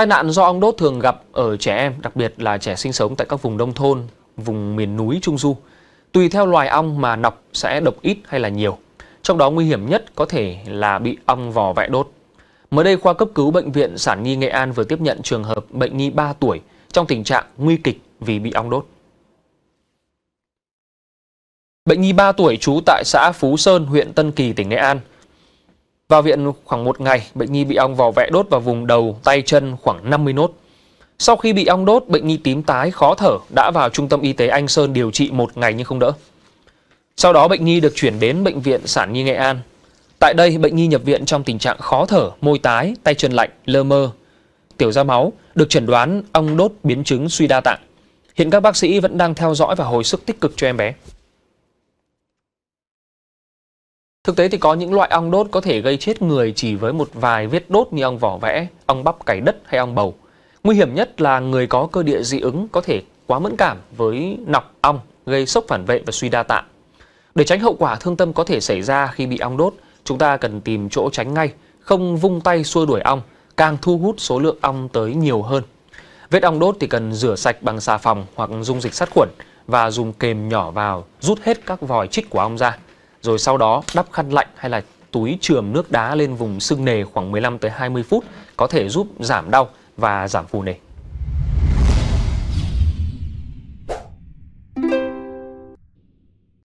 Tai nạn do ong đốt thường gặp ở trẻ em, đặc biệt là trẻ sinh sống tại các vùng nông thôn, vùng miền núi Trung Du. Tùy theo loài ong mà nọc sẽ độc ít hay là nhiều. Trong đó nguy hiểm nhất có thể là bị ong vò vẽ đốt. Mới đây, khoa cấp cứu Bệnh viện Sản Nhi Nghệ An vừa tiếp nhận trường hợp bệnh nhi 3 tuổi trong tình trạng nguy kịch vì bị ong đốt. Bệnh nhi 3 tuổi trú tại xã Phú Sơn, huyện Tân Kỳ, tỉnh Nghệ An. Vào viện khoảng một ngày, bệnh nhi bị ong vò vẽ đốt vào vùng đầu, tay chân khoảng 50 nốt. Sau khi bị ong đốt, bệnh nhi tím tái, khó thở, đã vào trung tâm y tế Anh Sơn điều trị một ngày nhưng không đỡ. Sau đó bệnh nhi được chuyển đến bệnh viện Sản Nhi Nghệ An. Tại đây, bệnh nhi nhập viện trong tình trạng khó thở, môi tái, tay chân lạnh, lơ mơ, tiểu ra máu, được chẩn đoán ong đốt biến chứng suy đa tạng. Hiện các bác sĩ vẫn đang theo dõi và hồi sức tích cực cho em bé. Thực tế thì có những loại ong đốt có thể gây chết người chỉ với một vài vết đốt như ong vỏ vẽ, ong bắp cải đất hay ong bầu. Nguy hiểm nhất là người có cơ địa dị ứng có thể quá mẫn cảm với nọc ong gây sốc phản vệ và suy đa tạng. Để tránh hậu quả thương tâm có thể xảy ra khi bị ong đốt, chúng ta cần tìm chỗ tránh ngay, không vung tay xua đuổi ong, càng thu hút số lượng ong tới nhiều hơn. Vết ong đốt thì cần rửa sạch bằng xà phòng hoặc dung dịch sát khuẩn và dùng kềm nhỏ vào rút hết các vòi chích của ong ra rồi sau đó đắp khăn lạnh hay là túi chườm nước đá lên vùng sưng nề khoảng 15 tới 20 phút có thể giúp giảm đau và giảm phù nề.